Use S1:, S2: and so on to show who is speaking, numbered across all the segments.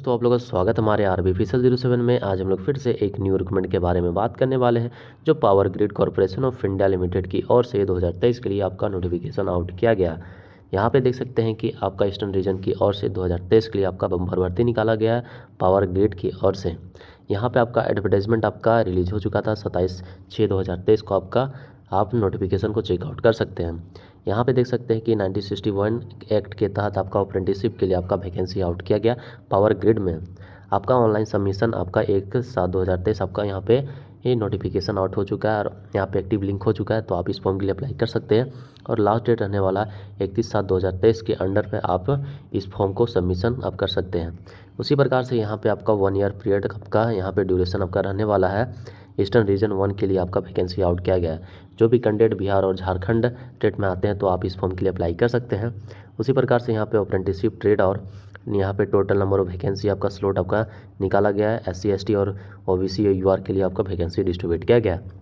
S1: दोस्तों आप लोगों का स्वागत हमारे आर बी जीरो सेवन में आज हम लोग फिर से एक न्यू रिकमेंट के बारे में बात करने वाले हैं जो power grid corporation of India limited की ओर से 2023 के लिए आपका नोटिफिकेशन आउट किया गया यहाँ पे देख सकते हैं कि आपका ईस्टर्न रीजन की ओर से 2023 के लिए आपका बम्बर भर्ती निकाला गया है पावर ग्रिड की ओर से यहाँ पे आपका एडवर्टाइजमेंट आपका रिलीज हो चुका था 27 छः 2023 को आपका आप नोटिफिकेशन को चेकआउट कर सकते हैं यहाँ पे देख सकते हैं कि 1961 एक्ट के तहत आपका अप्रेंटिसशिप के लिए आपका वैकेंसी आउट किया गया पावर ग्रिड में आपका ऑनलाइन सबमिशन आपका एक सात दो हज़ार तेईस आपका यहाँ पे ये नोटिफिकेशन आउट हो चुका है और यहाँ पे एक्टिव लिंक हो चुका है तो आप इस फॉर्म के लिए अप्लाई कर सकते हैं और लास्ट डेट रहने वाला इकतीस सात दो हज़ार तेईस के अंडर में आप इस फॉर्म को सबमिशन आप कर सकते हैं उसी प्रकार से यहाँ पे आपका वन ईयर पीरियड आपका यहाँ पे ड्यूरेशन आपका रहने वाला है ईस्टर्न रीजन वन के लिए आपका वैकेंसी आउट किया गया है जो भी कैंडिडेट बिहार और झारखंड स्टेट में आते हैं तो आप इस फॉर्म के लिए अप्लाई कर सकते हैं उसी प्रकार से यहाँ पे अप्रेंटिसशिप ट्रेड और यहाँ पे टोटल नंबर ऑफ वैकेंसी आपका स्लोट आपका निकाला गया है एस सी और ओ बी सी के लिए आपका वैकेंसी डिस्ट्रीब्यूट किया गया है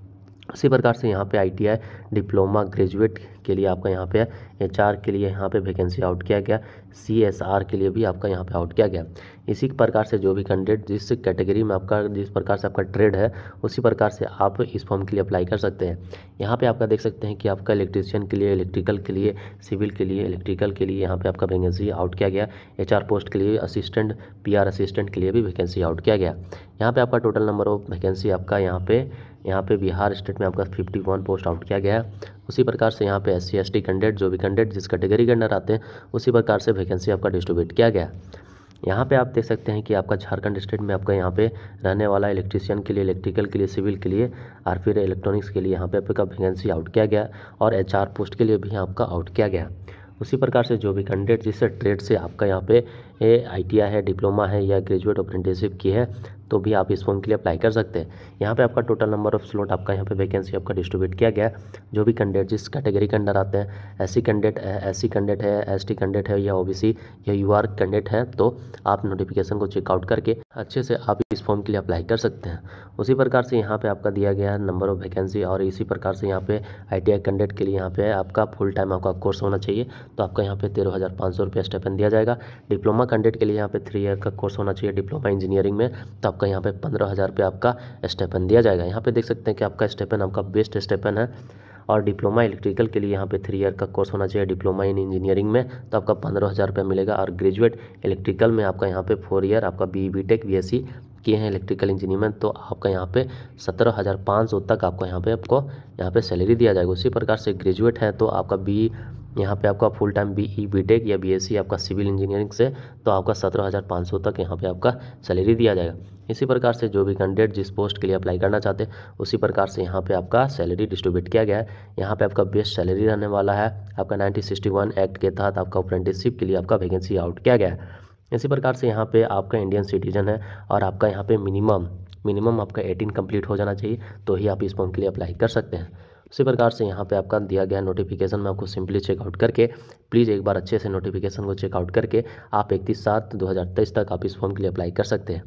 S1: उसी प्रकार से यहाँ पे आई डिप्लोमा ग्रेजुएट के लिए आपका यहाँ पे एच आर के लिए यहाँ पे वैकेंसी आउट किया गया सी के लिए भी आपका यहाँ पे आउट किया गया इसी प्रकार से जो भी कैंडिडेट जिस कैटेगरी में आपका जिस प्रकार से आपका ट्रेड है उसी प्रकार से आप इस फॉर्म के लिए अप्लाई कर सकते हैं यहाँ पे आपका देख सकते हैं कि आपका इलेक्ट्रीशियन के लिए इलेक्ट्रिकल के लिए सिविल के लिए इलेक्ट्रिकल के लिए यहाँ पर आपका वैकेंसी आउट किया गया एच पोस्ट के लिए असिस्टेंट पी असिस्टेंट के लिए भी वैकेंसी आउट किया गया यहाँ पर आपका टोटल नंबर ऑफ वैकेंसी आपका यहाँ पर यहाँ पे बिहार स्टेट में आपका 51 पोस्ट आउट किया गया है उसी प्रकार से यहाँ पे S C S T candidate जो भी कैंडिडेट जिस कैटेगरी के अंडर आते हैं उसी प्रकार से वैकेंसी आपका डिस्ट्रीब्यूट किया गया यहाँ पे आप देख सकते हैं कि आपका झारखंड स्टेट में आपका यहाँ पे रहने वाला इलेक्ट्रीशियन के लिए इलेक्ट्रिकल के लिए सिविल के लिए और फिर इलेक्ट्रॉनिक्स के लिए यहाँ पे आपका वैकेंसी आउट किया गया और एच पोस्ट के लिए भी आपका आउट किया गया उसी प्रकार से जो भी कैंडिडेट जिससे ट्रेड से आपका यहाँ पे ये आई है डिप्लोमा है या ग्रेजुएट अप्रेंटिसशिप की है तो भी आप इस फॉर्म के लिए अप्लाई कर सकते हैं यहाँ पे आपका टोटल नंबर ऑफ स्लॉट आपका यहाँ पे वैकेंसी आपका डिस्ट्रीब्यूट किया गया है जो भी कैंडिडेट जिस कैटेगरी के अंडर आते हैं S C candidate S C candidate है एस टी कैंडिडेट है या ओ बी सी या यू आर कैंडिडेट है तो आप नोटिफिकेशन को चेकआउट करके अच्छे से आप इस फॉर्म के लिए अप्लाई कर सकते हैं उसी प्रकार से यहाँ पर आपका दिया गया है नंबर ऑफ वैकेंसी और इसी प्रकार से यहाँ पे आई टी आई कैंडिडेट के लिए यहाँ पे आपका फुल टाइम आपका कोर्स होना चाहिए तो आपका यहाँ पे तेरह हज़ार पाँच सौ स्टेपन दिया जाएगा डिप्लोमा कैंडिडेट के लिए यहाँ पे थ्री ईयर का कोर्स होना चाहिए डिप्लोमा इंजीनियरिंग में तो आपका यहाँ पे पंद्रह हज़ार रुपये आपका स्टेपन दिया जाएगा यहाँ पे देख सकते हैं कि आपका स्टेपन आपका बेस्ट स्टेपन है और डिप्लोमा इलेक्ट्रिकल के लिए यहाँ पे थ्री ईयर का कोर्स होना चाहिए डिप्लोमा इन इंजीनियरिंग में तो आपका पंद्रह हज़ार रुपये मिलेगा और ग्रेजुएट इलेक्ट्रिकल में आपका यहाँ पे फोर ईयर आपका B B tech B S C किए हैं इलेक्ट्रिकल इंजीनियर में तो आपका यहाँ पे सत्रह हज़ार पाँच सौ तक आपको यहाँ पे आपको यहाँ पे सैलरी दिया जाएगा उसी प्रकार से ग्रेजुएट है तो आपका बी यहाँ पे आपका full time B E B tech या बी एस सी आपका सिविल इंजीनियरिंग से तो आपका सत्रह हज़ार पाँच सौ तक यहाँ पे आपका सैलरी दिया जाएगा इसी प्रकार से जो भी कैंडिडेट जिस पोस्ट के लिए अप्लाई करना चाहते हैं उसी प्रकार से यहाँ पे आपका सैलरी डिस्ट्रीब्यूट किया गया है यहाँ पे आपका बेस्ट सैलरी रहने वाला है आपका नाइनटीन सिक्सटी वन एक्ट के तहत आपका अप्रेंटिसशिप के लिए आपका वैकेंसी आउट किया गया है इसी प्रकार से यहाँ पे आपका इंडियन सिटीजन है और आपका यहाँ पर मिनिमम मिनिमम आपका एटीन कम्प्लीट हो जाना चाहिए तो ही आप इस फॉर्म के लिए अप्लाई कर सकते हैं उसी प्रकार से यहाँ पे आपका दिया गया नोटिफिकेशन में आपको सिंपली चेकआउट करके प्लीज़ एक बार अच्छे से नोटिफिकेशन को चेकआउट करके आप इकतीस सात दो तक आप इस फॉर्म के लिए अप्लाई कर सकते हैं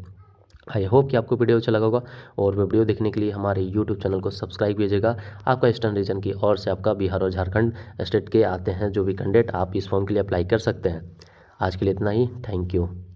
S1: आई होप कि आपको वीडियो अच्छा लगा होगा और वीडियो देखने के लिए हमारे यूट्यूब चैनल को सब्सक्राइब कीजिएगा आपका ईस्टर्न रीजन की ओर से आपका बिहार और झारखंड स्टेट के आते हैं जो भी कैंडिडेट आप इस फॉर्म के लिए अप्लाई कर सकते हैं आज के लिए इतना ही थैंक यू